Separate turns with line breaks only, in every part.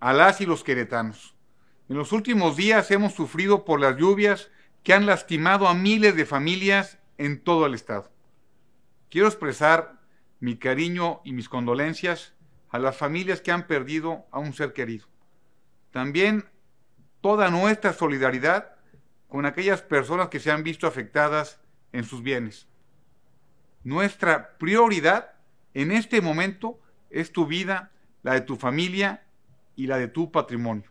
a las y los queretanos. En los últimos días hemos sufrido por las lluvias que han lastimado a miles de familias en todo el estado. Quiero expresar mi cariño y mis condolencias a las familias que han perdido a un ser querido. También toda nuestra solidaridad con aquellas personas que se han visto afectadas en sus bienes. Nuestra prioridad en este momento es tu vida, la de tu familia y la de tu patrimonio.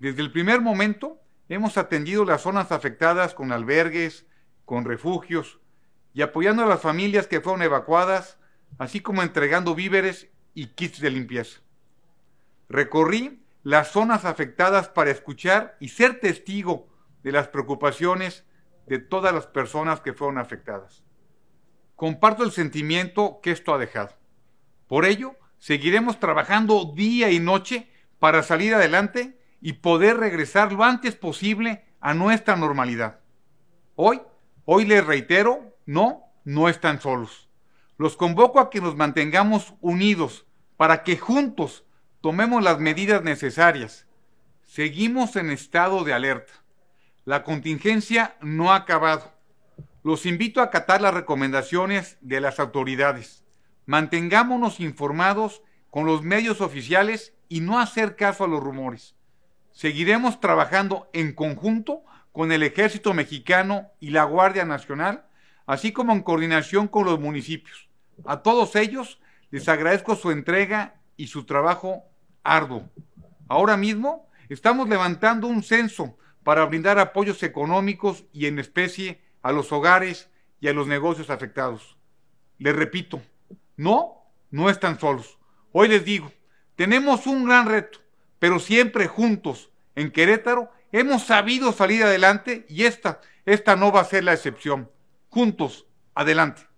Desde el primer momento hemos atendido las zonas afectadas con albergues, con refugios y apoyando a las familias que fueron evacuadas, así como entregando víveres y kits de limpieza. Recorrí las zonas afectadas para escuchar y ser testigo de las preocupaciones de todas las personas que fueron afectadas. Comparto el sentimiento que esto ha dejado. Por ello, Seguiremos trabajando día y noche para salir adelante y poder regresar lo antes posible a nuestra normalidad. Hoy, hoy les reitero, no, no están solos. Los convoco a que nos mantengamos unidos para que juntos tomemos las medidas necesarias. Seguimos en estado de alerta. La contingencia no ha acabado. Los invito a acatar las recomendaciones de las autoridades. Mantengámonos informados con los medios oficiales y no hacer caso a los rumores. Seguiremos trabajando en conjunto con el Ejército Mexicano y la Guardia Nacional, así como en coordinación con los municipios. A todos ellos les agradezco su entrega y su trabajo arduo. Ahora mismo estamos levantando un censo para brindar apoyos económicos y en especie a los hogares y a los negocios afectados. Les repito, no, no están solos. Hoy les digo, tenemos un gran reto, pero siempre juntos en Querétaro hemos sabido salir adelante y esta, esta no va a ser la excepción. Juntos, adelante.